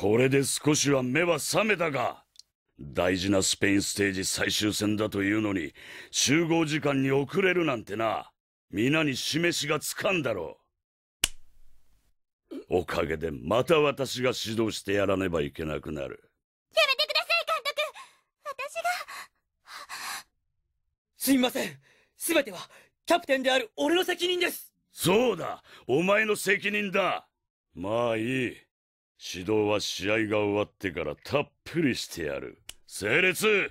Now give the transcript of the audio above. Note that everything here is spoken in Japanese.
これで少しは目は覚めたか大事なスペインステージ最終戦だというのに集合時間に遅れるなんてな皆に示しがつかんだろうおかげでまた私が指導してやらねばいけなくなるやめてください監督私がすいません全てはキャプテンである俺の責任ですそうだお前の責任だまあいい指導は試合が終わってからたっぷりしてやる整列